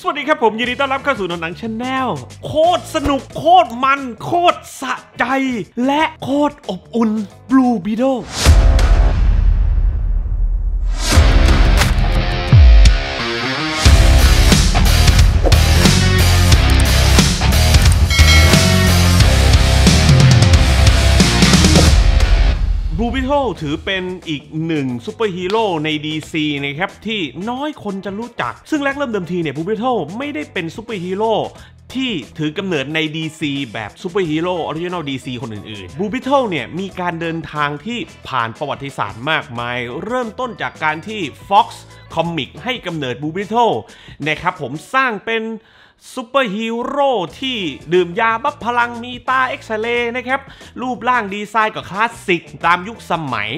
สวัสดีครับผม ยินดีต้อนรับเข้าสู่หนังชาแนลโคตรสนุกโคตรมัน โคตรสะใจ และโคตรอบอุ่นบลูบิโดบลูบิทเทิลถือเป็นอีกหนึ่งซูเปอร์ฮีโร่ใน DC นะครับ ที่น้อยคนจะรู้จัก ซึ่งแรกเริ่มเดิมทีเนี่ยบลูบิทเทิลไม่ได้เป็นซูเปอร์ฮีโร่ที่ถือกำเนิดใน DC แบบซูเปอร์ฮีโร่ออริจินอล DC คนอื่นๆบูบิ b e e เนี่ยมีการเดินทางที่ผ่านประวัติศาสตร์มากมาย เริ่มต้นจากการที่ Fox คอมิกให้กำเนิดบูบิ b e e นะครับผมสร้างเป็นซูเปอร์ฮีโร่ที่ดื่มยาบัฟพลังมีตาเอ็กซเรย์นะครับ รูปร่างดีไซน์ก็คลาสสิก ตามยุคสมัย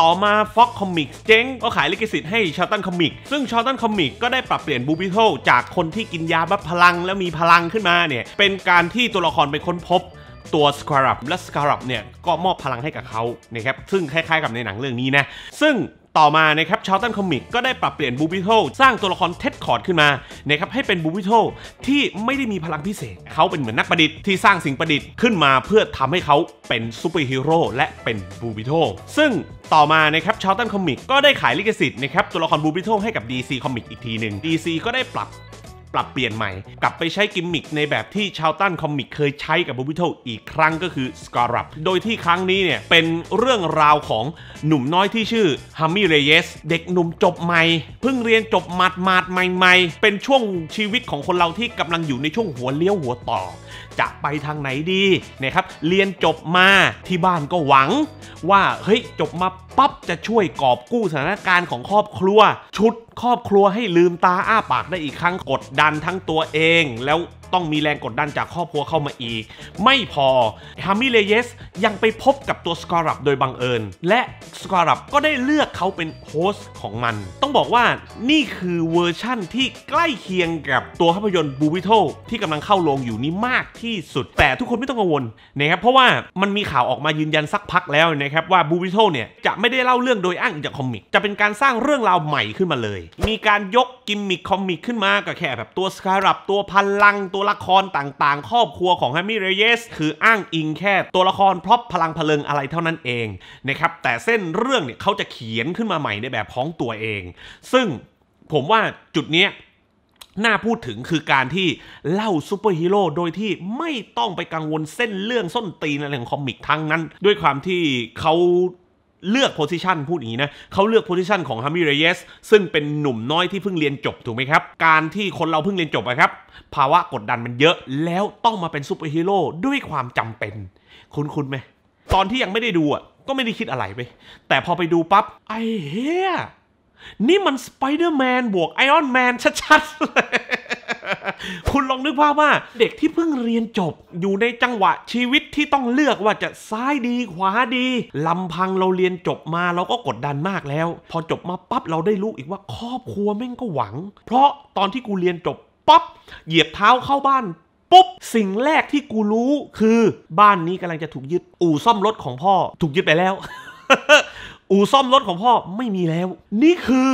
ต่อมาฟ็อกคอมิกเจ๊งก็ขายลิขสิทธิ์ให้ชาตันคอมิกซึ่งชาตันคอมิกก็ได้ปรับเปลี่ยนบูบิโทจากคนที่กินยาบัฟพลัง แล้วมีพลังขึ้นมาเนี่ย เป็นการที่ตัวละครไปค้นพบตัวสคารับและสคารับเนี่ย ก็มอบพลังให้กับเขานะครับ ซึ่งคล้ายๆ กับในหนังเรื่องนี้นะซึ่งต่อมานะครับชาวตันคอมิกก็ได้ปรับเปลี่ยนบูบิโธสร้างตัวละครเท็ดคอร์ดขึ้นมานะครับให้เป็นบูบิโธที่ไม่ได้มีพลังพิเศษเขาเป็นเหมือนนักประดิษฐ์ที่สร้างสิ่งประดิษฐ์ขึ้นมาเพื่อทำให้เขาเป็นซูเปอร์ฮีโร่และเป็นบูบิโธซึ่งต่อมานะครับชาวตันคอมิกก็ได้ขายลิขสิทธิ์นะครับตัวละครบูบิโธให้กับ DC คอมิกอีกทีหนึ่ง DC ก็ได้ปรับปรับเปลี่ยนใหม่ กลับไปใช้กิมมิคในแบบที่ชาวตันคอมิก เคยใช้กับบูบิโตอีกครั้งก็คือสกอรับโดยที่ครั้งนี้เนี่ยเป็นเรื่องราวของหนุ่มน้อยที่ชื่อฮัมมี่เรเยสเด็กหนุ่มจบใหม่ เพิ่งเรียนจบมาดมาดใหม่ ๆ เป็นช่วงชีวิตของคนเราที่กำลังอยู่ในช่วงหัวเลี้ยวหัวต่อ จะไปทางไหนดีนะครับเรียนจบมาที่บ้านก็หวังว่าเฮ้ยจบมาปั๊บจะช่วยกอบกู้สถานการณ์ของครอบครัวชุดครอบครัวให้ลืมตาอ้าปากได้อีกครั้งกดดันทั้งตัวเองแล้วต้องมีแรงกดดันจากครอบครัวเข้ามาอีก ไม่พอฮามิเลเยสยังไปพบกับตัวสกอรับโดยบังเอิญ และสกอรับก็ได้เลือกเขาเป็นโฮสต์ของมัน ต้องบอกว่านี่คือเวอร์ชั่นที่ใกล้เคียงกับตัวภาพยนตร์บูบิโทที่กำลังเข้าโรงอยู่นี้มากที่สุดแต่ทุกคนไม่ต้องกังวลนะครับเพราะว่ามันมีข่าวออกมายืนยันสักพักแล้วนะครับว่าบูบิโทเนี่ยจะไม่ได้เล่าเรื่องโดยอ้างจากคอมิก จะเป็นการสร้างเรื่องราวใหม่ขึ้นมาเลย มีการยกกิมมิคคอมิกขึ้นมาก็แค่แบบตัวสกอรับตัวพลังตัวตัวละครต่างๆ ครอบครัวของแฮมมี่เรเยสคืออ้างอิงแค่ ตัวละครเพราะพลังพลังอะไรเท่านั้นเองนะครับแต่เส้นเรื่องเนี่ยเขาจะเขียนขึ้นมาใหม่ในแบบของตัวเอง ซึ่งผมว่าจุดนี้น่าพูดถึงคือการที่ เล่าซูเปอร์ฮีโร่โดยที่ไม่ต้องไปกังวลเส้นเรื่องส้นตีนอะไรของคอมิกทั้งนั้น ด้วยความที่เขาเลือกโพสิชันพูดอย่างนี้นะเขาเลือกโพสิชันของฮามิเรเยสซึ่งเป็นหนุ่มน้อยที่เพิ่งเรียนจบถูกไหมครับ การที่คนเราเพิ่งเรียนจบนะครับ ภาวะกดดันมันเยอะ แล้วต้องมาเป็นซูเปอร์ฮีโร่ด้วยความจำเป็น คุณคุณไหม ตอนที่ยังไม่ได้ดูอ่ะ ก็ไม่ได้คิดอะไรไปแต่พอไปดูปับ๊บไอ้เฮียนี่มันสไปเดอร์แมนบวกไอออนแมนชัดๆ เลยคุณลองนึกภาพว่า เด็กที่เพิ่งเรียนจบอยู่ในจังหวะชีวิตที่ต้องเลือกว่าจะซ้ายดีขวาดีลำพังเราเรียนจบมาเราก็กดดันมากแล้ว พอจบมาปั๊บเราได้รู้อีกว่าครอบครัวแม่งก็หวัง เพราะตอนที่กูเรียนจบปั๊บเหยียบเท้าเข้าบ้าน ปุ๊บสิ่งแรกที่กูรู้คือบ้านนี้กำลังจะถูกยึดอู่ซ่อมรถของพ่อถูกยึดไปแล้ว อู่ซ่อมรถของพ่อไม่มีแล้ว นี่คือ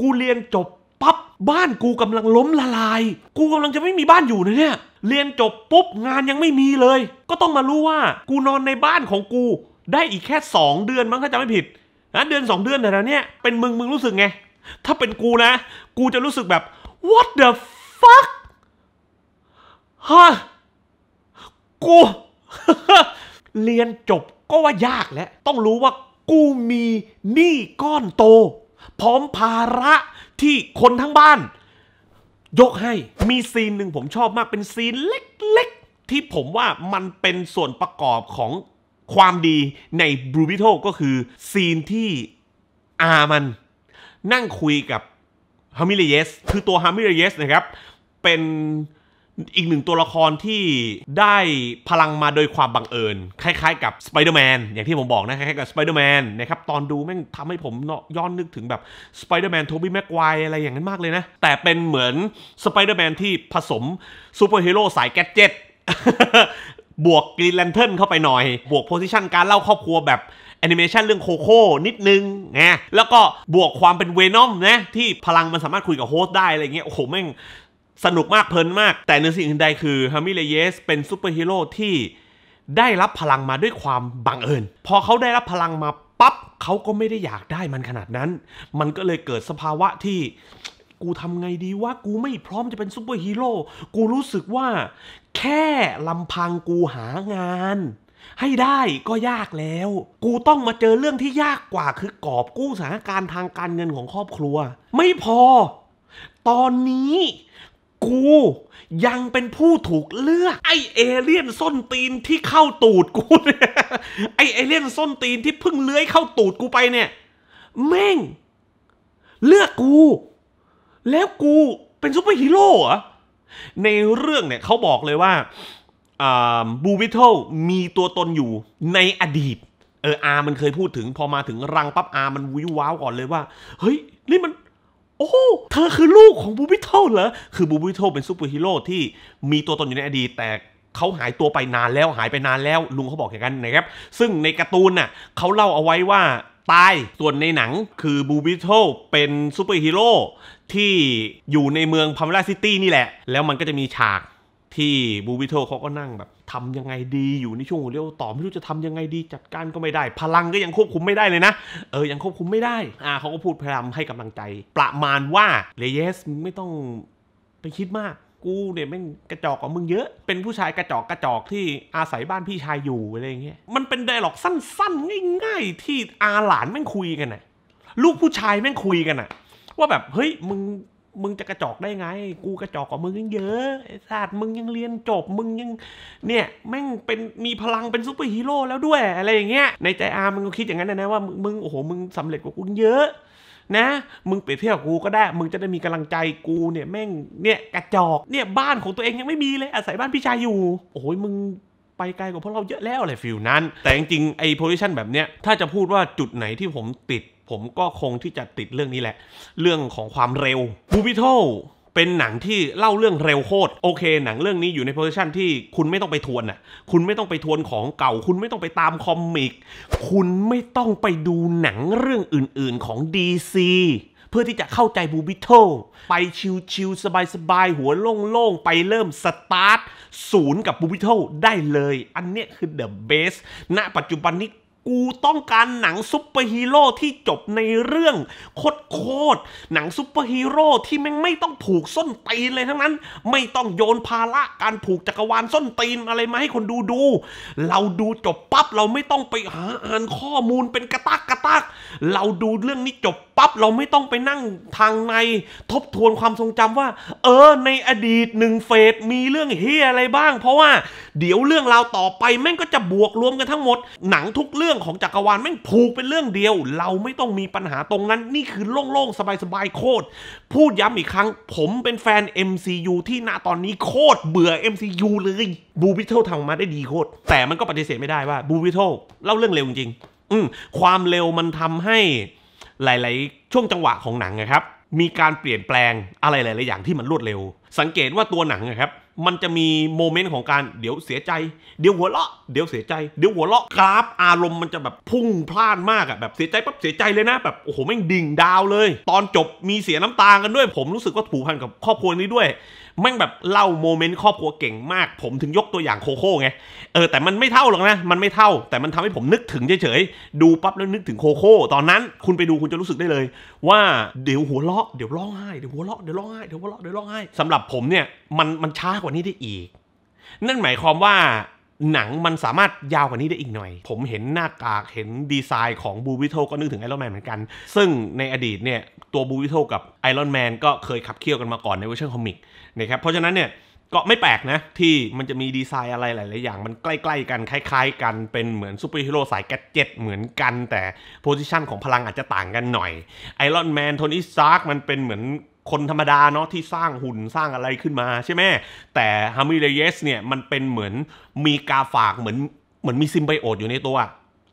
กูเรียนจบบ้านกูกำลังล้มละลาย กูกำลังจะไม่มีบ้านอยู่นะเนี่ย เรียนจบปุ๊บ งานยังไม่มีเลย ก็ต้องมารู้ว่า กูนอนในบ้านของกู ได้อีกแค่ 2 เดือนมั้งถ้าจำไม่ผิดนะเดือน 2 เดือนแต่แล้วเนี่ยเป็นมึงมึงรู้สึกไง ถ้าเป็นกูนะ กูจะรู้สึกแบบ what the fuck ฮะกูเรียนจบก็ว่ายากแล้ว ต้องรู้ว่ากูมีหนี้ก้อนโต พร้อมภาระที่คนทั้งบ้านยกให้มีซีนหนึ่งผมชอบมากเป็นซีนเล็กๆ ที่ผมว่ามันเป็นส่วนประกอบของความดีในบรูบิโทก็คือซีนที่อามัน นั่งคุยกับฮามิเลเยสคือตัวฮามิเลเยสนะครับเป็นอีกหนึ่งตัวละครที่ได้พลังมาโดยความบังเอิญคล้ายๆกับสไปเดอร์แมนอย่างที่ผมบอกนะคล้ายๆกับสไปเดอร์แมนนะครับตอนดูแม่งทำให้ผมย้อนนึกถึงแบบสไปเดอร์แมนโทบี้แม็กไวอะไรอย่างนั้นมากเลยนะ แต่เป็นเหมือนสไปเดอร์แมนที่ผสมซูเปอร์ฮีโร่สายแกจเจ็ต บวกกรีนแลนเทิร์นเข้าไปหน่อย บวกโพสิชันการเล่าครอบครัวแบบแอนิเมชันเรื่องโคโค่นิดนึงไงแล้วก็บวกความเป็นเวนอมนะที่พลังมันสามารถคุยกับโฮสได้อะไรเงี้ยโอ้โหแม่งสนุกมาก เพลินมากแต่ในสิ่งอื่นใดคือฮามิเลเยส เป็นซูเปอร์ฮีโร่ที่ ได้รับพลังมาด้วยความบังเอิญพอเขาได้รับพลังมาปั๊บเขาก็ไม่ได้อยากได้มันขนาดนั้น มันก็เลยเกิดสภาวะที่ กูทำไงดีว่ากูไม่พร้อมจะเป็นซูเปอร์ฮีโร่กูรู้สึกว่า แค่ลำพังกูหางาน ให้ได้ก็ยากแล้ว กูต้องมาเจอเรื่องที่ยากกว่าคือกอบกู้สถานการณ์ทางการเงินของครอบครัว ไม่พอ ตอนนี้กูยังเป็นผู้ถูกเลือก ไอเอเลี่ยนส้นตีนที่เข้าตูดกูเนี่ยไอเอเลี่ยนส้นตีนที่เพิ่งเลื้อยเข้าตูดกูไปเนี่ยแม่ง เลือกกู แล้วกูเป็นซูเปอร์ฮีโร่เหรอในเรื่องเนี่ยเขาบอกเลยว่าบูวิทเทิลมีตัวตนอยู่ในอดีต เอออามันเคยพูดถึงพอมาถึงรังปั๊บอาร์มันวิวว้าวก่อนเลยว่า เฮ้ย นี่มันโอ้ เธอคือลูกของบูบิโทเหรอ คือบูบิโทเป็นซูเปอร์ฮีโร่ที่มีตัวตนอยู่ในอดีต แต่เขาหายตัวไปนานแล้วหายไปนานแล้วลุงเขาบอกอย่างนั้นนะครับ ซึ่งในการ์ตูนน่ะเขาเล่าเอาไว้ว่าตาย ส่วนในหนังคือบูบิโทเป็นซูเปอร์ฮีโร่ที่อยู่ในเมืองพาเมล่าซิตี้นี่แหละ แล้วมันก็จะมีฉากที่บูบิโทเขาก็นั่งแบบทำยังไงดีอยู่ในช่วงเรียว ต่อไม่รู้จะทำยังไงดีจัดการก็ไม่ได้ พลังก็ยังควบคุมไม่ได้เลยนะ เออยังควบคุมไม่ได้ อ่าเขาก็พูดพยายามให้กำลังใจประมาณว่าเลเยสไม่ต้องไปคิดมาก กูเนี่ยแม่งกระจอกกว่ามึงเยอะ เป็นผู้ชายกระจอกกระจอกที่อาศัยบ้านพี่ชายอยู่อะไรเงี้ยมันเป็นไดร็อกสั้น ๆง่ายๆที่อาหลานแม่งคุยกันน่ะลูกผู้ชายแม่งคุยกันน่ะ ว่าแบบเฮ้ยมึงมึงจะกระจอกได้ไง กูกระจอกกว่ามึงยังเยอะไอ้ศาสตร์มึงยังเรียนจบมึงยัง เนี่ยแม่งเป็นมีพลังเป็นซูเปอร์ฮีโร่แล้วด้วยอะไรอย่างเงี้ย ในใจอามึงก็คิดอย่างนั้นนะว่ามึง โอ้โห มึงสำเร็จกว่ากูเยอะนะ มึงเปรียบเทียบกบกูก็ได้ มึงจะได้มีกำลังใจกูเนี่ยแม่ง เนี่ยกระจอก เนี่ยบ้านของตัวเองยังไม่มีเลย อาศัยบ้านพี่ชายอยู่ โอ้ยมึงไปไกลกว่าพวกเราเยอะแล้วอะไรฟิลนั้น แต่จริงๆไอ้โพซิชันแบบเนี้ยถ้าจะพูดว่าจุดไหนที่ผมติดผมก็คงที่จะติดเรื่องนี้แหละ เรื่องของความเร็ว บูบิโทเป็นหนังที่เล่าเรื่องเร็วโคตรโอเค หนังเรื่องนี้อยู่ในโพสิชันที่คุณไม่ต้องไปทวนน่ะคุณไม่ต้องไปทวนของเก่า คุณไม่ต้องไปตามคอมิกคุณไม่ต้องไปดูหนังเรื่องอื่นๆของ DC เพื่อที่จะเข้าใจบูบิโตไปชิวๆสบายๆ หัวโล่งๆ ไปเริ่มสตาร์ทศูนย์กับบูบิโตได้เลยอันเนี้ยคือเดอะเบสณปัจจุบันนี้กูต้องการหนังซูเปอร์ฮีโร่ที่จบในเรื่องโคตรโคตรหนังซูเปอร์ฮีโร่ที่แม่งไม่ต้องผูกส้นตีนเลยทั้งนั้น ไม่ต้องโยนภาระการผูกจักรวาลส้นตีนอะไรมาให้คนดูดู เราดูจบปั๊บเราไม่ต้องไปหาอ่านข้อมูลเป็นกระตักกระตักเราดูเรื่องนี้จบปั๊บเราไม่ต้องไปนั่งทางใน ทบทวนความทรงจำว่า เออในอดีตหนึ่งเฟสมีเรื่องเฮียอะไรบ้างเพราะว่า เดี๋ยวเรื่องราวต่อไปแม่งก็จะบวกรวมกันทั้งหมด หนังทุกเรื่องรื่องของจักรวาลแม่งผูกเป็นเรื่องเดียว เราไม่ต้องมีปัญหาตรงนั้น นี่คือโล่งๆ สบายๆ โคตรพูดย้ำอีกครั้ง ผมเป็นแฟน MCU ที่ณตอนนี้โคตรเบื่อ MCU เลยบูบิทเทิลทำมาได้ดีโคตรแต่มันก็ปฏิเสธไม่ได้ว่าบูบิทเทิลเล่าเรื่องเร็วจริงอืความเร็วมันทำให้หลายๆ ช่วงจังหวะของหนังนะครับ มีการเปลี่ยนแปลงอะไรหลายๆอย่างที่มันรวดเร็ว สังเกตว่าตัวหนังนะครับมันจะมีโมเมนต์ของการเดี๋ยวเสียใจ เดี๋ยวหัวเราะเดี๋ยวเสียใจเดี๋ยวหัวเราะกราฟอารมณ์มันจะแบบพุ่งพล่านมากอะแบบเสียใจปั๊บเสียใจเลยนะ แบบโอ้โหแม่งดิ่งดาวเลย ตอนจบมีเสียน้ำตากันด้วย ผมรู้สึกว่าผูกพันกับครอบครัวนี้ด้วยม่งแบบเล่าโมเมนต์ครอบครัวเก่งมาก ผมถึงยกตัวอย่างโคโค่ไงเออ แต่มันไม่เท่าหรอกนะมันไม่เท่า แต่มันทำให้ผมนึกถึงเฉย ๆ ดูปั๊บแล้วนึกถึงโคโค่ตอนนั้นคุณไปดูคุณจะรู้สึกได้เลย ว่า เดี๋ยวหัวเราะเดี๋ยวร้องไห้เดี๋ยวหัวเราะเดี๋ยวร้องไห้เดี๋ยวหัวเราะเดี๋ยวร้องไห้สำหรับผมเนี่ยมันมันช้ากว่านี้ได้อีก นั่นหมายความว่าหนังมันสามารถยาวกว่านี้ได้อีกหน่อย ผมเห็นหน้ากากเห็นดีไซน์ของบูวิโทก็นึกถึงไอรอนแมนเหมือนกัน ซึ่งในอดีตเนี่ย ตัวบูวิโทกับไอรอนแมนก็เคยขับเคี่ยวกันมาก่อนในเวอร์ชันคอมิกนะครับ เพราะฉะนั้นเนี่ย ก็ไม่แปลกนะ ที่มันจะมีดีไซน์อะไรหลาย ๆ อย่าง มันใกล้ๆ กันคล้าย ๆ กันเป็นเหมือนซูเปอร์ฮีโร่สายแกจเจ็ตเหมือนกัน แต่โพสิชันของพลังอาจจะต่างกันหน่อยไอรอนแมนโทนี่ซาร์กมันเป็นเหมือนคนธรรมดาเนาะที่สร้างหุ่นสร้างอะไรขึ้นมาใช่ไหมแต่ฮามิเรเยสเนี่ยมันเป็นเหมือนมีกาฝากเหมือนเหมือนมีซิมไบโอตอยู่ในตัว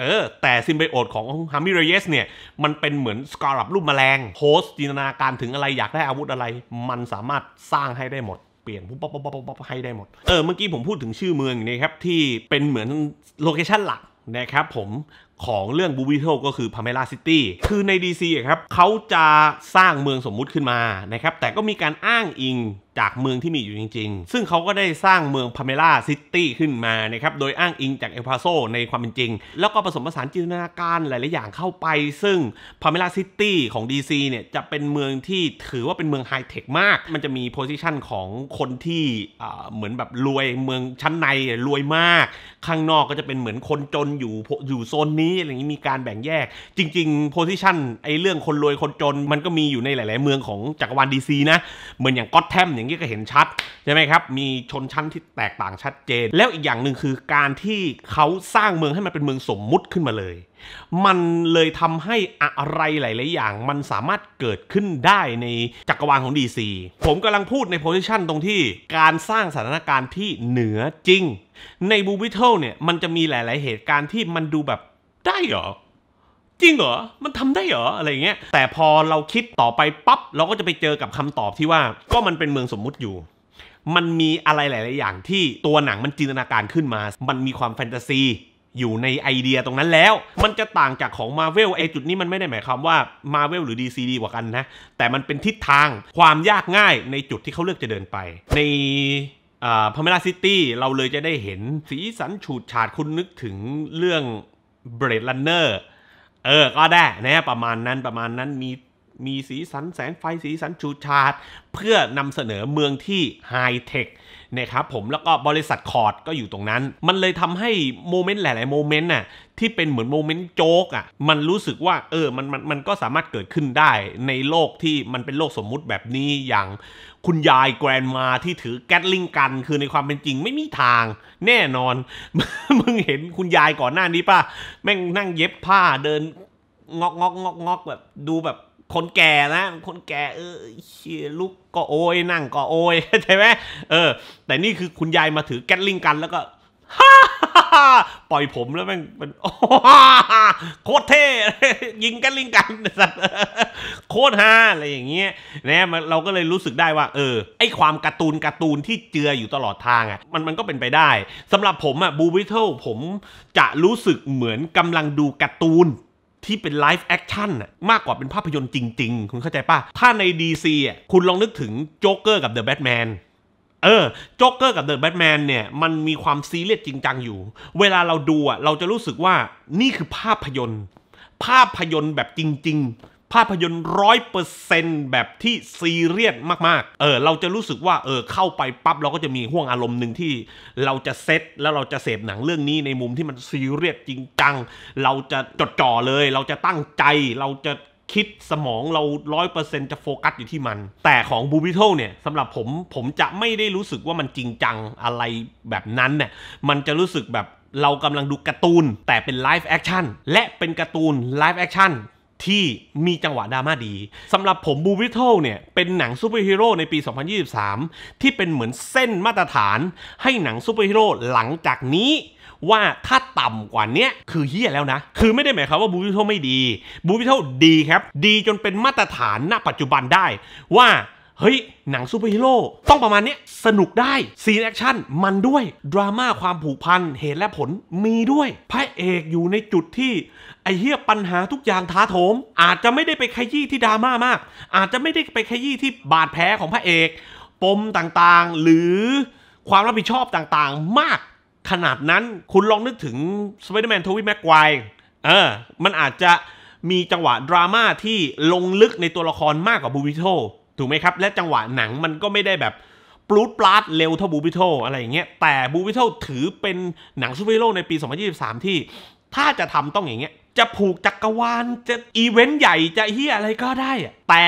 เออ แต่ซิมไบโอตของฮามิเรเยสเนี่ยมันเป็นเหมือนสกอรับรูปแมลง โฮสจินตนาการถึงอะไรอยากได้อาวุธอะไร มันสามารถสร้างให้ได้หมด เปลี่ยนปุ๊บปุ๊บปุ๊บป๊บให้ได้หมด เออเมื่อกี้ผมพูดถึงชื่อเมืองนี่ครับที่เป็นเหมือนโลเคชั่นหลักนะครับผมของเรื่องบูบิเทลก็คือพาเมล่าซิตี้คือใน DC ครับเขาจะสร้างเมืองสมมุติขึ้นมานะครับแต่ก็มีการอ้างอิงจากเมืองที่มีอยู่จริงๆซึ่งเขาก็ได้สร้างเมืองพาเมล่าซิตี้ขึ้นมานะครับโดยอ้างอิงจากเอลพาโซในความเป็นจริง แล้วก็ผสมผสานจินตนาการ หลายๆอย่างเข้าไป ซึ่งพาเมล่าซิตี้ของ DC เนี่ย จะเป็นเมืองที่ถือว่าเป็นเมืองไฮเทคมาก มันจะมีโพสิชันของคนที่เหมือนแบบรวยเมืองชั้นในรวยมาก ข้างนอกก็จะเป็นเหมือนคนจนอยู่อยู่โซนนี้ี้อะไรอย่างนี้มีการแบ่งแยกจริง ๆ โพสิชันไอ้เรื่องคนรวยคนจน มันก็มีอยู่ในหลาย ๆ เมืองของจักรวาลดีซีนะเหมือนอย่างก็อตแทมอย่างนี้ก็เห็นชัด ใช่ไหมครับ มีชนชั้นที่แตกต่างชัดเจน แล้วอีกอย่างหนึ่งคือการที่เขาสร้างเมืองให้มันเป็นเมืองสมมุติขึ้นมาเลย มันเลยทำให้อะไรหลาย ๆ อย่าง มันสามารถเกิดขึ้นได้ในจักรวาลของ DC ผมกำลังพูดในโพสิชันตรงที่การสร้างสถานการณ์ที่เหนือจริง ในบูบิเทิลเนี่ยมันจะมีหลาย ๆ เหตุการณ์ที่มันดูแบบได้เหรอจริงเหรอ มันทำได้เหรอ อะไรเงี้ย แต่พอเราคิดต่อไปปั๊บเราก็จะไปเจอกับคำตอบที่ว่าก็มันเป็นเมืองสมมุติอยู่ มันมีอะไรหลาย ๆ อย่างที่ตัวหนังมันจินตนาการขึ้นมา มันมีความแฟนตาซี อยู่ในไอเดียตรงนั้นแล้ว มันจะต่างจากของมาเวลไอจุดนี้มันไม่ได้หมายความว่ามาเวลหรือ DC ดีกว่ากันนะแต่มันเป็นทิศทางความยากง่ายในจุดที่เขาเลือกจะเดินไป ในพาเมลาซิตี้เราเลยจะได้เห็นสีสันฉูดฉาดคุณนึกถึงเรื่องเบรดลันเนอร์เออ ก็ได้นะประมาณนั้นประมาณนั้นมีมีสีสันแสงไฟสีสันชูชาดเพื่อนำเสนอเมืองที่ไฮเทคนะครับผมแล้วก็บริษัทคอร์ดก็อยู่ตรงนั้น มันเลยทำให้โมเมนต์หลายๆโมเมนต์น่ะที่เป็นเหมือนโมเมนต์โจ๊กอ่ะมันรู้สึกว่าเออมันมันมันก็สามารถเกิดขึ้นได้ในโลกที่มันเป็นโลกสมมุติแบบนี้อย่างคุณยายแกรนมาที่ถือแก๊ลิงกันคือในความเป็นจริงไม่มีทาง แน่นอน มึงเห็นคุณยายก่อนหน้านี้ป่ะแม่งนั่งเย็บผ้าเดินงอกงอกงอกงอกแบบดูแบบคนแก่นะคนแก่เออเชลูกก็โอยนั่งก็โอยใช่ไหมเออ แต่นี่คือคุณยายมาถือแก๊ลิงกันแล้วก็ฮ่าปล่อยผมแล้วแม่งมันโคตรเท่ยิงกันลิงกันสัตว์โคตรฮาอะไรอย่างเงี้ยนะเราก็เลยรู้สึกได้ว่า เออ ไอความการ์ตูนการ์ตูนที่เจืออยู่ตลอดทางอ่ะ มันมันก็เป็นไปได้ สำหรับผมอ่ะบูวิเทลผมจะรู้สึกเหมือนกำลังดูการ์ตูน ที่เป็นไลฟ์แอคชั่นมากกว่าเป็นภาพยนตร์จริง ๆ คุณเข้าใจป่ะ ถ้าใน DC อ่ะคุณลองนึกถึงโจ๊กเกอร์กับเดอะแบทแมนเออจ็กเกอร์ กับเดอะแบทแมนเนี่ยมันมีความซีเรียสจริงจังอยู่ เวลาเราดูอ่ะเราจะรู้สึกว่านี่คือภาพยนตร์ ภาพยนตร์แบบจริง ๆ ภาพยนตร์ร้อยเปอร์เซนต์แบบที่ซีเรียสมากๆเออเราจะรู้สึกว่าเออเข้าไปปั๊บเราก็จะมีห่วงอารมณ์หนึ่งที่เราจะเซตแล้วเราจะเสพหนังเรื่องนี้ในมุมที่มันซีเรียสจริงจังเราจะจดจ่อเลย เราจะตั้งใจเราจะคิดสมองเราร้อยเปอร์เซ็นจะโฟกัสอยู่ที่มัน แต่ของบูบิทเนี่ยสำหรับผม ผมจะไม่ได้รู้สึกว่ามันจริงจังอะไรแบบนั้นเนี่ย มันจะรู้สึกแบบเรากำลังดูการ์ตูน แต่เป็นไลฟ์แอคชั่นและเป็นการ์ตูนไลฟ์แอคชั่นที่มีจังหวะดราม่าดีสำหรับผมบูวิทเทลเนี่ย เป็นหนังซูเปอร์ฮีโร่ในปี 2023 ที่เป็นเหมือนเส้นมาตรฐานให้หนังซูเปอร์ฮีโร่หลังจากนี้ว่าถ้าต่ำกว่าเนี้ยคือเฮี้ยแล้วนะ คือไม่ได้หมายความว่าบูบิทัลไม่ดีบูบิทัลดีครับ ดีจนเป็นมาตรฐานณปัจจุบันได้ว่า เฮ้ยหนังซูเปอร์ฮีโร่ต้องประมาณนี้สนุกได้ซีนแอคชั่นมันด้วยดราม่าความผูกพันเหตุและผลมีด้วย พระเอกอยู่ในจุดที่ ไอเฮียปัญหาทุกอย่างท้าโถมอาจจะไม่ได้ไปขยี้ที่ดราม่ามาก อาจจะไม่ได้ไปขยี้ที่บาดแผลของพระเอก ปมต่างๆ หรือความรับผิดชอบต่างๆมากขนาดนั้นคุณลองนึกถึงสไปเดอร์แมนทวีแม็กไกวเออมันอาจจะมีจังหวะดราม่าที่ลงลึกในตัวละครมากกว่าบูบิโตถูกไหมครับ และจังหวะหนังมันก็ไม่ได้แบบปลูดปลาดเร็วเท่าบูบิโตอะไรอย่างเงี้ยแต่บูบิโตถือเป็นหนังซูเปอร์ฮีโร่ในปี 2023 ที่ ถ้าจะทำต้องอย่างเงี้ยจะผูกจักรวาลจะอีเวนต์ใหญ่จะเฮียอะไรก็ได้อะแต่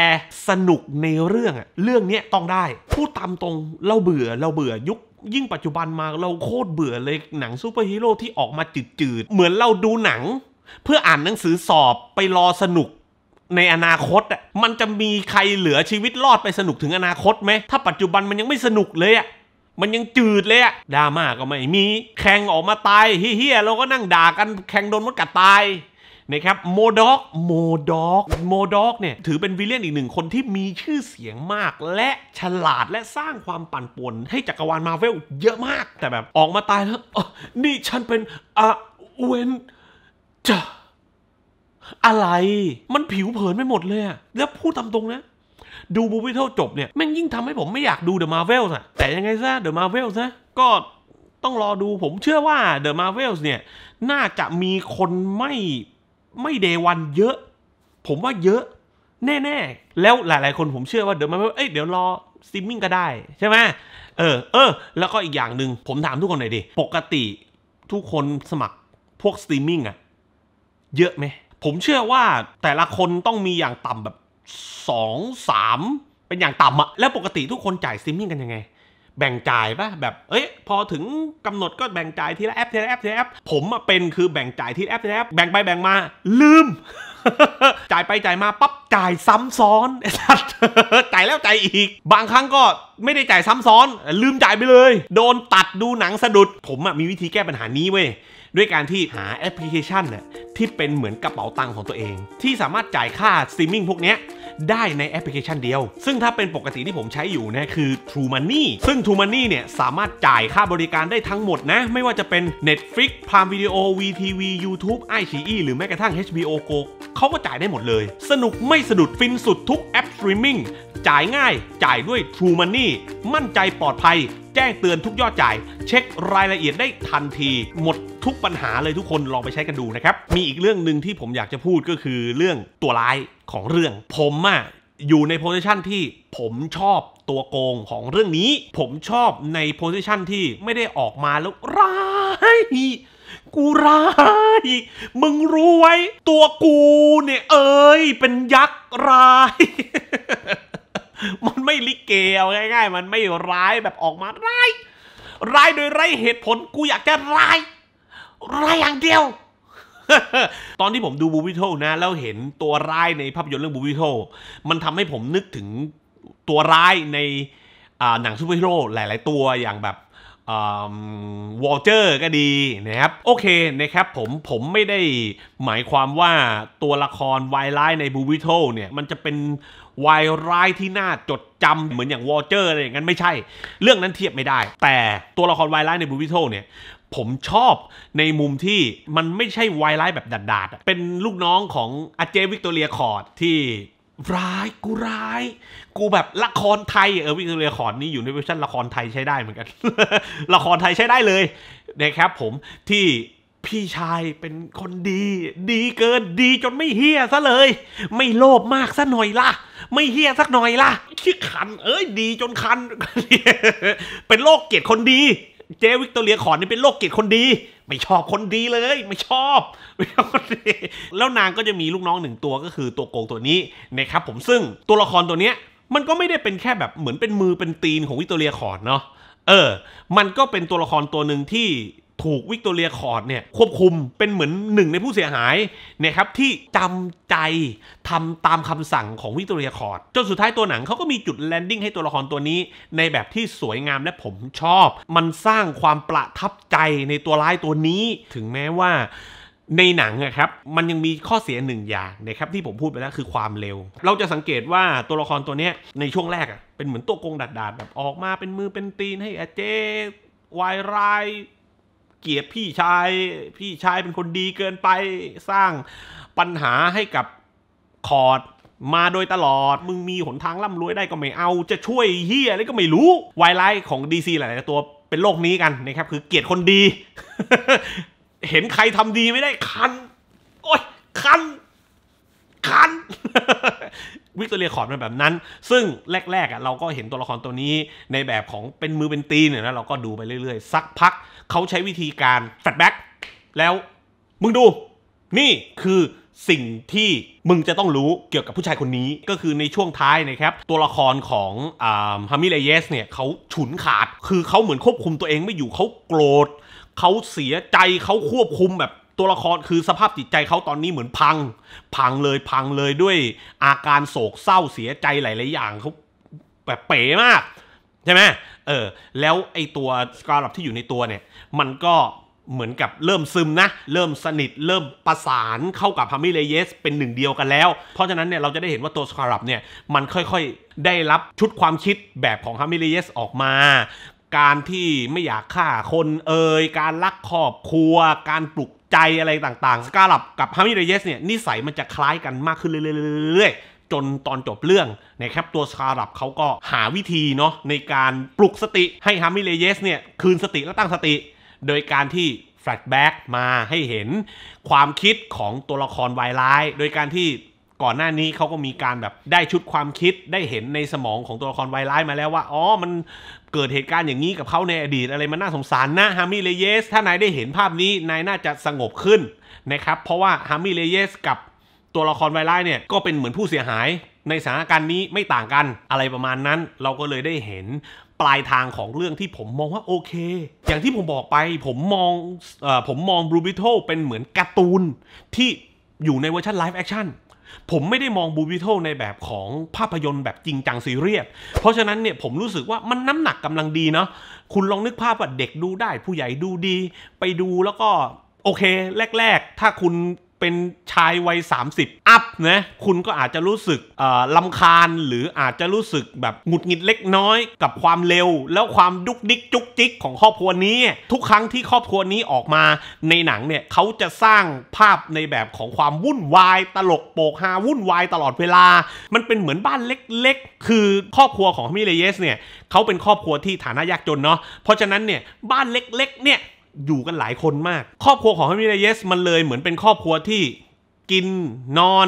สนุกในเรื่องอะเรื่องเนี้ยต้องได้พูดตามตรงเราเบื่อเราเบื่อยุคยิ่งปัจจุบันมาเราโคตรเบื่อเลยหนังซูเปอร์ฮีโร่ที่ออกมาจืดๆเหมือนเราดูหนัง เพื่ออ่านหนังสือสอบไปรอสนุก ในอนาคตอ่ะมันจะมีใครเหลือชีวิตรอดไปสนุกถึงอนาคตไหมถ้าปัจจุบันมันยังไม่สนุกเลยอ่ะมันยังจืดเลยอ่ะดราม่าก็ไม่มีแข่งออกมาตายเฮี้ยเราก็นั่งด่ากันแข่งโดนมดกัดตายนะครับ โมด็อกโมด็อกโมด็อกเนี่ย ถือเป็นวิลเลียนอีกหนึ่งคนที่มีชื่อเสียงมากและฉลาดและสร้างความปั่นป่วนให้จักรวาลมาเวล เยอะมากแต่แบบออกมาตายแล้วนี่ฉันเป็นอาเวนจะอะไร มันผิวเผินไปหมดเลยอะแล้วพูดตามตรงนะ ดูบูวิเทลจบเนี่ย แม่งยิ่งทำให้ผมไม่อยากดูเดอะมาเวลส์อะแต่ยังไงซะเดอะมาเวลส์นะก็ต้องรอดูผมเชื่อว่าเดอะมาเวลส์เนี่ยน่าจะมีคนไม่ไม่เดวันเยอะ ผมว่าเยอะ แน่ ๆ แล้วหลายๆคนผมเชื่อว่าเดี๋ยวมันเอ้ยเดี๋ยวรอสตรีมมิ่งก็ได้ ใช่ไหมเออ เออ แล้วก็อีกอย่างหนึ่งผมถามทุกคนหน่อยดิปกติทุกคนสมัครพวกสตรีมมิ่งอะเยอะไหมผมเชื่อว่าแต่ละคนต้องมีอย่างต่ำแบบ2 3เป็นอย่างต่ำอะแล้วปกติทุกคนจ่ายสตรีมมิ่งกันยังไงแบ่งจ่ายปะแบบ เอ้ย พอถึงกำหนดก็แบ่งจ่ายทีละแอปทีละแอปทีละแอปผมมาเป็นคือแบ่งจ่ายทีละแอปทีละแอป แบ่งไปแบ่งมา ลืม จ่ายไปจ่ายมาปั๊บจ่ายซ้ำซ้อนไอ้สัสจ่ายแล้วจ่ายอีก บางครั้งก็ไม่ได้จ่ายซ้ำซ้อน ลืมจ่ายไปเลย โดนตัดดูหนังสะดุด ผมอะมีวิธีแก้ปัญหานี้เว้ยด้วยการที่หาแอปพลิเคชันน่ยที่เป็นเหมือนกระเป๋าตังค์ของตัวเองที่สามารถจ่ายค่าสตรีมมิ่งพวกเนี้ยได้ในแอปพลิเคชันเดียว ซึ่งถ้าเป็นปกติที่ผมใช้อยู่นะคือ True Money ซึ่ง True Money เนี่ย สามารถจ่ายค่าบริการได้ทั้งหมดนะ ไม่ว่าจะเป็น Netflix Prime Video VTV YouTube i c ีหรือแม้กระทั่ง HBO Go เขาก็จ่ายได้หมดเลย สนุกไม่สะดุดฟินสุดทุกแอปสตรีมมิ่งจ่ายง่ายจ่ายด้วย True Money มั่นใจปลอดภัยแจ้งเตือนทุกยอดจ่ายเช็ครายละเอียดได้ทันทีหมดทุกปัญหาเลยทุกคนลองไปใช้กันดูนะครับมีอีกเรื่องหนึ่งที่ผมอยากจะพูดก็คือเรื่องตัวร้ายของเรื่อง ผมอะอยู่ในโพสิชันที่ ผมชอบตัวโกงของเรื่องนี้ ผมชอบในโพสิชันที่ไม่ได้ออกมาแล้วร้าย กูร้าย มึงรู้ไว้ตัวกูเนี่ยเอ้ยเป็นยักษ์ร้ายมันไม่ลิเกเอาง่ายๆ มันไม่ร้ายแบบออกมา ร้าย ร้ายโดยไร้เหตุผลกูอยากจะร้ายร้ายอย่างเดียว ตอนที่ผมดูบูบิโทนะแล้วเห็นตัวร้ายในภาพยนตร์เรื่องบูบิโทมันทำให้ผมนึกถึงตัวร้ายในหนังซูเปอร์ฮีโร่หลาย ๆ ตัวอย่างแบบวอลเจอร์ ก็ดีนะครับ โอเคนะครับผมผมไม่ได้หมายความว่าตัวละครวายร้ายในบูบิโทเนี่ยมันจะเป็นวายร้ายที่น่าจดจำเหมือนอย่างวอเจอร์อะไรอย่างนั้นไม่ใช่ เรื่องนั้นเทียบไม่ได้ แต่ตัวละครวายร้ายในบูบิโทเนี่ยผมชอบในมุมที่มันไม่ใช่วายร้ายแบบดัดดาดเป็นลูกน้องของอาเจวิกตอเรียคอร์ดที่ร้ายกูร้าย กูแบบละครไทยเออวิกตอเรียคอร์ดนี่อยู่ในเวอร์ชันละครไทยใช้ได้เหมือนกัน ละครไทยใช้ได้เลยนะครับผมที่พี่ชายเป็นคนดี ดีเกินดีจนไม่เฮี้ยซะเลย ไม่โลภมากซะหน่อยล่ะ ไม่เฮี้ยสักหน่อยล่ะชิ่คัน เอ้ยดีจนคันเป็นโรคเกียดคนดี เจวิกตอเรียขอนนี่เป็นโรคเกียดคนดี ไม่ชอบคนดีเลย ไม่ชอบไม่ชอบคนดีแล้วนางก็จะมีลูกน้องหนึ่งตัวก็คือตัวโกงตัวนี้ นะครับผมซึ่งตัวละครตัวเนี้ย มันก็ไม่ได้เป็นแค่แบบเหมือนเป็นมือเป็นตีนของวิกตอเรียขอนเนาะเออ มันก็เป็นตัวละครตัวหนึ่งที่ถูกวิกตอเรียคอร์ดเนี่ยควบคุมเป็นเหมือนหนึ่งในผู้เสียหายนะครับที่จำใจทำตามคำสั่งของวิกตอเรียคอร์ดจนสุดท้ายตัวหนังเขาก็มีจุดแลนดิ้งให้ตัวละครตัวนี้ ในแบบที่สวยงามและผมชอบ มันสร้างความประทับใจในตัวร้ายตัวนี้ ถึงแม้ว่าในหนังนะครับมันยังมีข้อเสียหนึ่งอย่างนะครับที่ผมพูดไปแล้วคือความเร็ว เราจะสังเกตว่าตัวละครตัวนี้ในช่วงแรกอะเป็นเหมือนตัวโกงดัดดาดแบบออกมา เป็นมือเป็นตีนให้อาเจวายไรเกลียดพี่ชาย พี่ชายเป็นคนดีเกินไปสร้างปัญหาให้กับ คอร์ดมาโดยตลอด มึงมีหนทางร่ำรวยได้ก็ไม่เอาจะช่วยเฮียอะไรก็ไม่รู้ไวไลท์ของ DC หลายๆ ตัวเป็นโลกนี้กันนะครับคือเกลียดคนดี เห็นใครทำดีไม่ได้คัน โอ๊ย คัน คัน วิกตอเรียคอร์ดม็นแบบนั้น ซึ่งแรกๆอ่ะเราก็เห็นตัวละครตัวนี้ในแบบของเป็นมือเป็นตีนเนี่ยนะเราก็ดูไปเรื่อยๆสักพักเขาใช้วิธีการแฟลชแบ็กแล้วมึงดูนี่คือสิ่งที่มึงจะต้องรู้เกี่ยวกับผู้ชายคนนี้ ก็คือในช่วงท้ายนะครับ ตัวละครของฮามิเลเยสเนี่ยเขาฉุนขาด คือเขาเหมือนควบคุมตัวเองไม่อยู่เขาโกรธเขาเสียใจเขาควบคุมแบบตัวละคร คือสภาพจิตใจเขาตอนนี้เหมือนพัง พังเลยพังเลยด้วยอาการโศกเศร้าเสียใจหลาย ๆอย่างเขาแบบเป๋มากใช่ไหมเออ แล้วไอตัวสกาลับที่อยู่ในตัวเนี่ย มันก็เหมือนกับเริ่มซึมนะ เริ่มสนิท เริ่มประสานเข้ากับพามิเลเยสเป็นหนึ่งเดียวกันแล้ว เพราะฉะนั้นเนี่ยเราจะได้เห็นว่าตัวสการับเนี่ย มันค่อยๆได้รับชุดความคิดแบบของพามิเลเยสออกมา การที่ไม่อยากฆ่าคนเอ่ยการรักครอบครัว การปลุกใจอะไรต่างๆ สกาลับกับพามิเลเยสเนี่ยนิสัยมันจะคล้ายกันมากขึ้นเรื่อยๆจนตอนจบเรื่องนะครับตัวชาลับเขาก็หาวิธีเนาะในการปลุกสติให้ฮามิเลเยสเนี่ยคืนสติและตั้งสติ โดยการที่แฟลชแบ็กมาให้เห็นความคิดของตัวละครวายร้ายโดยการที่ก่อนหน้านี้เขาก็มีการแบบได้ชุดความคิดได้เห็นในสมองของตัวละครวายร้ายมาแล้วว่าอ๋อมันเกิดเหตุการณ์อย่างนี้กับเขาในอดีตอะไร มันน่าสงสารนะฮามิเลเยสถ้านายได้เห็นภาพนี้นายน่าจะสงบขึ้นนะครับเพราะว่าฮามิเลเยสกับตัวละครไวไลเนี่ยก็เป็นเหมือนผู้เสียหายในสถานการณ์นี้ไม่ต่างกันอะไรประมาณนั้นเราก็เลยได้เห็นปลายทางของเรื่องที่ผมมองว่าโอเค อย่างที่ผมบอกไปผมมองอผมมองบลูบิทลเป็นเหมือนการ์ตูน ที่อยู่ในเวอร์ชันไลฟ์แอคชั่นผมไม่ได้มองบลูบิทลในแบบของภาพยนตร์แบบจริงจังซีเรียสเพราะฉะนั้นเนี่ย ผมรู้สึกว่ามันน้ำหนักกำลังดีเนาะคุณลองนึกภาพว่าเด็กดูได้ผู้ใหญ่ดูดีไปดูแล้วก็โอเค แรก ๆ ถ้าคุณเป็นชายวัย 30 อัพนะคุณก็อาจจะรู้สึกลำคาญหรืออาจจะรู้สึกแบบหงุดหงิดเล็กน้อย กับความเร็ว แล้วความดุกดิกจุกจิกของครอบครัวนี้ทุกครั้งที่ครอบครัวนี้ออกมาในหนังเนี่ยเขาจะสร้างภาพในแบบของความวุ่นวาย ตลกโปกฮาวุ่นวายตลอดเวลามันเป็นเหมือนบ้านเล็กๆ คือครอบครัวของมิเลเยสเนี่ยเขาเป็นครอบครัวที่ฐานะยากจนเนาะเพราะฉะนั้นเนี่ยบ้านเล็กๆ เนี่ยอยู่กันหลายคนมาก ครอบครัวของฮามิเลเยส มันเลยเหมือนเป็นครอบครัวที่กินนอน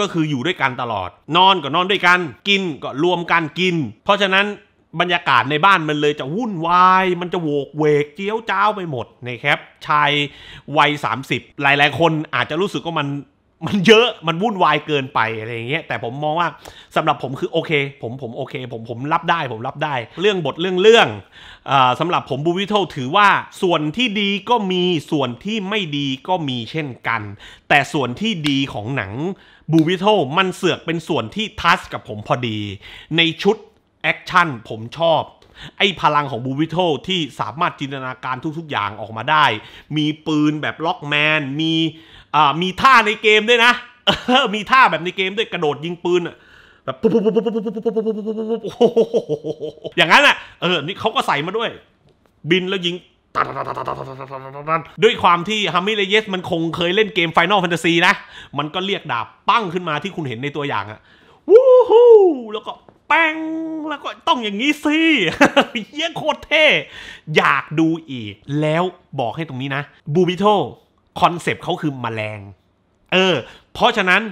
ก็คืออยู่ด้วยกันตลอด นอน ก็นอนด้วยกันกินก็รวมกันกิน เพราะฉะนั้นบรรยากาศในบ้านมันเลยจะวุ่นวายมันจะโวกเวกเจี้ยวเจ้าไปหมดนะครับชายวัย30 หลาย ๆ คนอาจจะรู้สึกว่ามันมันเยอะมันวุ่นวายเกินไปอะไรอย่างเงี้ยแต่ผมมองว่าสำหรับผมคือโอเค ผมผมโอเคผมผมรับได้ผมรับได้ เรื่องบทเรื่องเรื่องสำหรับผมบูวิทเทลถือว่าส่วนที่ดีก็มีส่วนที่ไม่ดีก็มีเช่นกันแต่ส่วนที่ดีของหนังบูวิทเทลมันเสือกเป็นส่วนที่ทัสกับผมพอดี ในชุดแอคชั่นผมชอบ ไอ้พลังของบูวิทโทที่สามารถจินตนาการทุกๆอย่างออกมาได้ มีปืนแบบล็อกแมนมี่ามีท่าในเกมด้วยนะ มีท่าแบบในเกมด้วยกระโดดยิงปืนอ่ะแบบอย่างนั้นอ่ะ เออ นี่เขาก็ใส่มาด้วย บินแล้วยิง ด้วยความที่ฮัมมี่เลเยสมันคงเคยเล่นเกมไฟนอลแฟนตาซีนะ มันก็เรียกดาบปั้งขึ้นมาที่คุณเห็นในตัวอย่างอะวู้ฮู้แล้วก็แป้งแล้วก็ต้องอย่างนี้สิเยี่ยโคตรเท่ อยากดูอีก แล้วบอกให้ตรงนี้นะ บูบิโทคอนเซปต์เขาคือมแมลง เออ เพราะฉะนั้น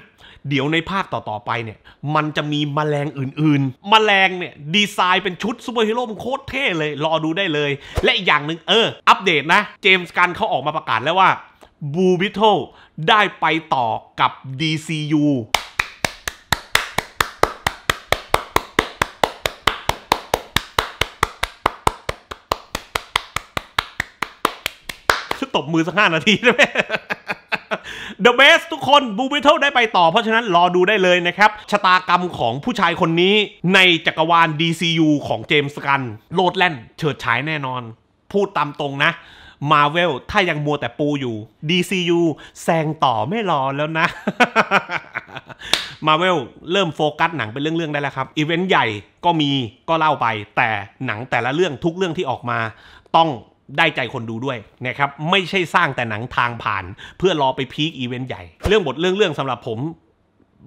เดี๋ยวในภาคต่อ ๆ ไปเนี่ย มันจะมีมแมลงอื่นๆมแมลงเนี่ย ดีไซน์เป็นชุดซูเปอร์ฮีโร่โคตรเท่เลย รอดูได้เลย และอีกอย่างหนึ่งเออ อัปเดตนะเจมส์กันเขาออกมาประกาศแล้วว่าบูบิทเทิลได้ไปต่อกับ DCU ตบมือสักห้านาทีได้ไหม The Best ทุกคน บูมิเทิลได้ไปต่อ เพราะฉะนั้นรอดูได้เลยนะครับ ชะตากรรมของผู้ชายคนนี้ ในจักรวาล DCU ของเจมส์กันโลดแล่นเฉิดฉายแน่นอน พูดตามตรงนะมาเวลถ้ายังมัวแต่ปูอยู่ DCU แซงต่อไม่รอแล้วนะมาเวลเริ่มโฟกัสหนังเป็นเรื่องๆได้แล้วครับอีเวนต์ใหญ่ก็มีก็เล่าไป แต่หนังแต่ละเรื่องทุกเรื่องที่ออกมาต้องได้ใจคนดูด้วยนะครับ ไม่ใช่สร้างแต่หนังทางผ่านเพื่อรอไปพีคอีเวนต์ใหญ่ เรื่องบทเรื่องเรื่องสำหรับผม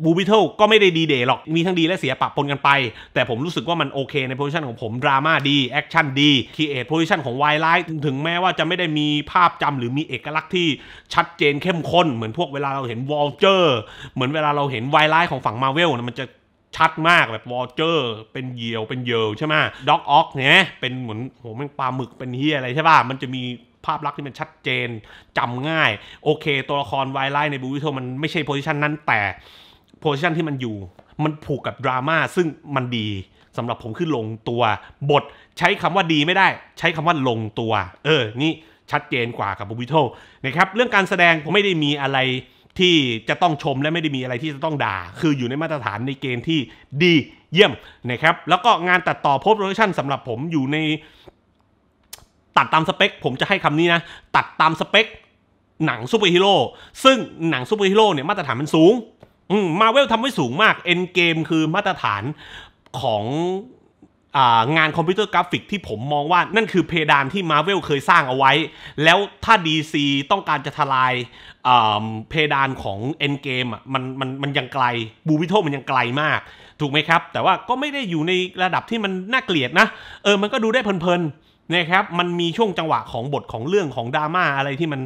บูบิเทลก็ไม่ได้ดีเดย์หรอกมีทั้งดีและเสียปรับปนกันไป แต่ผมรู้สึกว่ามันโอเคในโพสิชันของผมดราม่าดีแอคชั่นดีคีเอทโพสิชันของไวไลท์ถึงแม้ว่าจะไม่ได้มีภาพจำ หรือมีเอกลักษณ์ที่ชัดเจนเข้มข้นเหมือนพวกเวลาเราเห็นวอลเจอร์เหมือนเวลาเราเห็นไวไลท์ของฝั่งมาเวลมันจะชัดมากแบบวอเจอร์ เป็นเหยียวเป็นเยวใช่ไหมด็อกออกเนี่ยเป็นเหมือนโหแม่งปลาหมึกเป็นเฮียอะไรใช่ป่ะ มันจะมีภาพลักษณ์ที่มันชัดเจนจำง่าย โอเคตัวละครไวไลในบูวิโทมันไม่ใช่โพสิชันนั้นแต่โพสิชันที่มันอยู่ มันผูกกับดราม่าซึ่งมันดีสำหรับผมคือลงตัว บทใช้คำว่าดีไม่ได้ ใช้คำว่าลงตัว เออนี่ชัดเจนกว่ากับบูวิโทนะครับเรื่องการแสดงผมไม่ได้มีอะไรที่จะต้องชมและไม่ได้มีอะไรที่จะต้องด่า คืออยู่ในมาตรฐานในเกณฑ์ที่ดีเยี่ยม นะครับ แล้วก็งานตัดต่อโพสโรดัชันสำหรับผมอยู่ในตัดตามสเปค ผมจะให้คำนี้นะ ตัดตามสเปค หนังซูเปอร์ฮีโร่ซึ่งหนังซูเปอร์ฮีโร่เนี่ยมาตรฐานมันสูงมาเวลทำไว้สูงมากเอ็นเกมคือมาตรฐานของงานคอมพิวเตอร์กราฟิกที่ผมมองว่านั่นคือเพดานที่มาเวลเคยสร้างเอาไว้ แล้วถ้า DC ต้องการจะทลายเพดานของ Endgame มันมันมันยังไกลบูบิโทมันยังไกลมาก ถูกไหมครับ แต่ว่าก็ไม่ได้อยู่ในระดับที่มันน่าเกลียดนะเออมันก็ดูได้เพลินๆนะครับมันมีช่วงจังหวะของบทของเรื่องของดราม่าอะไรที่มัน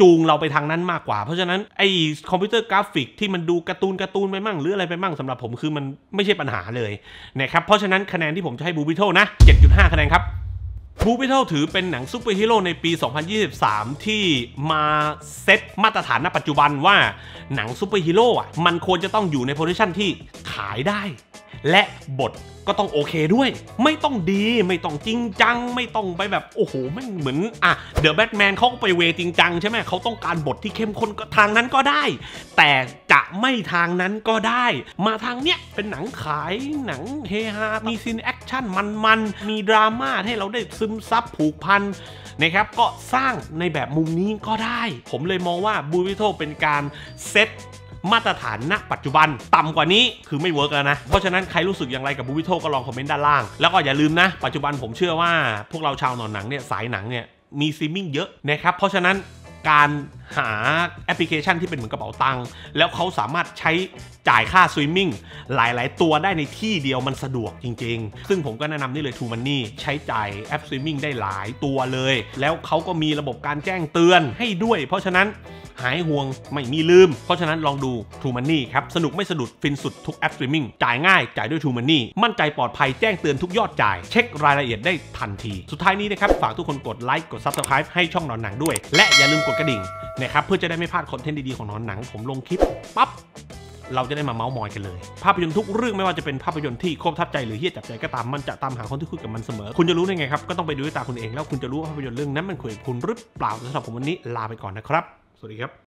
จูงเราไปทางนั้นมากกว่า เพราะฉะนั้น ไอ้คอมพิวเตอร์กราฟิกที่มันดูการ์ตูนการ์ตูนไปมั่ง หรืออะไรไปมั่งสำหรับผมคือมันไม่ใช่ปัญหาเลยนะครับเพราะฉะนั้นคะแนนที่ผมจะให้บูบิโทนะ 7.5 คะแนนครับบูบิโทถือเป็นหนังซูเปอร์ฮีโร่ในปี 2023 ที่มาเซตมาตรฐานณปัจจุบันว่าหนังซูเปอร์ฮีโร่อ่ะมันควรจะต้องอยู่ในโพซิชันที่ขายได้และบทก็ต้องโอเคด้วย ไม่ต้องดีไม่ต้องจริงจัง ไม่ต้องไปแบบโอ้โหไม่เหมือนอ่ะเดอะแบทแมนเขาไปเวจริงจังใช่ไหมเขาต้องการบทที่เข้มข้นก็ทางนั้นก็ได้ แต่จะไม่ทางนั้นก็ได้ มาทางเนี้ยเป็นหนังขายหนังเฮฮา มีซีนแอคชั่นมันมัน มีดราม่าให้เราได้ซึมซับ ผูกพันนะครับก็สร้างในแบบมุมนี้ก็ได้ ผมเลยมองว่าบูวิโทเป็นการเซตมาตรฐานณปัจจุบันต่ำกว่านี้คือไม่เวิร์กแล้วนะ เพราะฉะนั้นใครรู้สึกอย่างไรกับบูวิโทก็ลองคอมเมนต์ด้านล่าง แล้วก็อย่าลืมนะ ปัจจุบันผมเชื่อว่าพวกเราชาวหนอนหนังเนี่ย สายหนังเนี่ย มีซีมิ่งเยอะ นะครับ เพราะฉะนั้นการหาแอปพลิเคชันที่เป็นเหมือนกระเป๋าตังค์แล้วเขาสามารถใช้จ่ายค่าสวิมมิ่งหลายๆตัวได้ในที่เดียวมันสะดวกจริงๆ ซึ่งผมก็แนะนำนี่เลย t ูมันนี่ใช้จ่ายแอปสวิมมิ่งได้หลายตัวเลย แล้วเขาก็มีระบบการแจ้งเตือนให้ด้วย เพราะฉะนั้นหายห่วงไม่มีลืม เพราะฉะนั้นลองดู t ูมันนี่ครับ สนุกไม่สะดุดฟินสุดทุกแอปสวิมมิ่งจ่ายง่ายจ่ายด้วย t ูมันนี่มั่นใจปลอดภัยแจ้งเตือนทุกยอดจ่ายเช็ครายละเอียดได้ทันที สุดท้ายนี้นะครับฝากทุกคนกดไลค์กด Subscribe ให้ช่องนอนหนังด้วยและอย่าลืมกดกระดิ่งนะครับเพื่อจะได้ไม่พลาดคอนเทนต์ดีๆของนอนหนัง ผมลงคลิปปั๊บเราจะได้มาเมาส์มอยกันเลย ภาพยนตร์ทุกเรื่องไม่ว่าจะเป็นภาพยนตร์ที่โคบทับใจหรือเฮี้ยจับใจก็ตามมันจะตามหาคนที่คุยกับมันเสมอ คุณจะรู้ได้ไงครับก็ต้องไปดูด้วยตาคุณเองแล้วคุณจะรู้ว่าภาพยนตร์เรื่องนั้นมันคุยกับคุณหรือเปล่าสำหรับผมวันนี้ลาไปก่อนนะครับ สวัสดีครับ